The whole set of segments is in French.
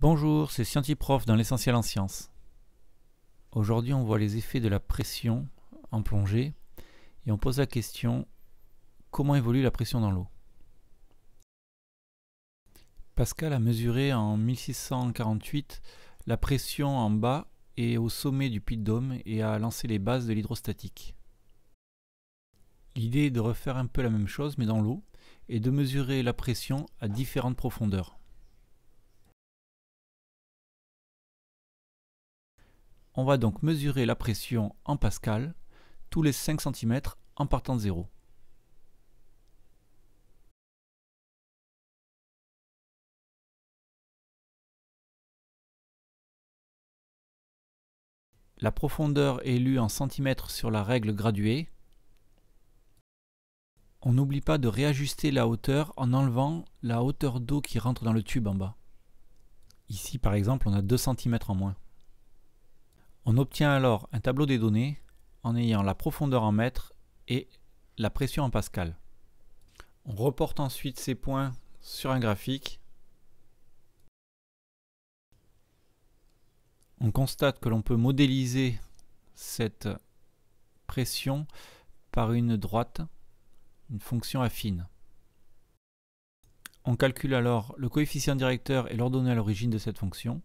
Bonjour, c'est Scientiprof dans l'essentiel en sciences. Aujourd'hui, on voit les effets de la pression en plongée et on pose la question comment évolue la pression dans l'eau Pascal a mesuré en 1648 la pression en bas et au sommet du puits de Dôme et a lancé les bases de l'hydrostatique. L'idée est de refaire un peu la même chose mais dans l'eau et de mesurer la pression à différentes profondeurs. On va donc mesurer la pression en pascal tous les 5 cm en partant de zéro. La profondeur est lue en centimètres sur la règle graduée. On n'oublie pas de réajuster la hauteur en enlevant la hauteur d'eau qui rentre dans le tube en bas. Ici par exemple on a 2 cm en moins. On obtient alors un tableau des données en ayant la profondeur en mètres et la pression en pascal. On reporte ensuite ces points sur un graphique. On constate que l'on peut modéliser cette pression par une droite, une fonction affine. On calcule alors le coefficient directeur et l'ordonnée à l'origine de cette fonction.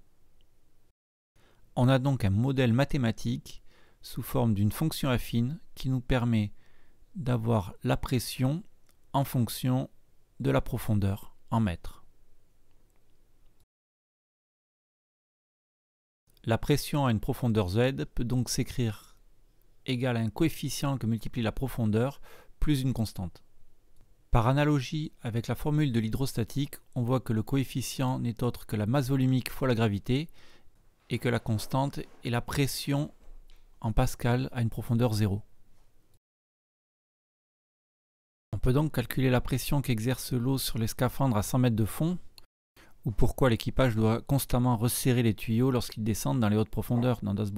On a donc un modèle mathématique sous forme d'une fonction affine qui nous permet d'avoir la pression en fonction de la profondeur en mètres. La pression à une profondeur z peut donc s'écrire égale à un coefficient que multiplie la profondeur plus une constante. Par analogie avec la formule de l'hydrostatique, on voit que le coefficient n'est autre que la masse volumique fois la gravité, et que la constante est la pression en pascal à une profondeur zéro. On peut donc calculer la pression qu'exerce l'eau sur les scaphandres à 100 mètres de fond, ou pourquoi l'équipage doit constamment resserrer les tuyaux lorsqu'ils descendent dans les hautes profondeurs dans Das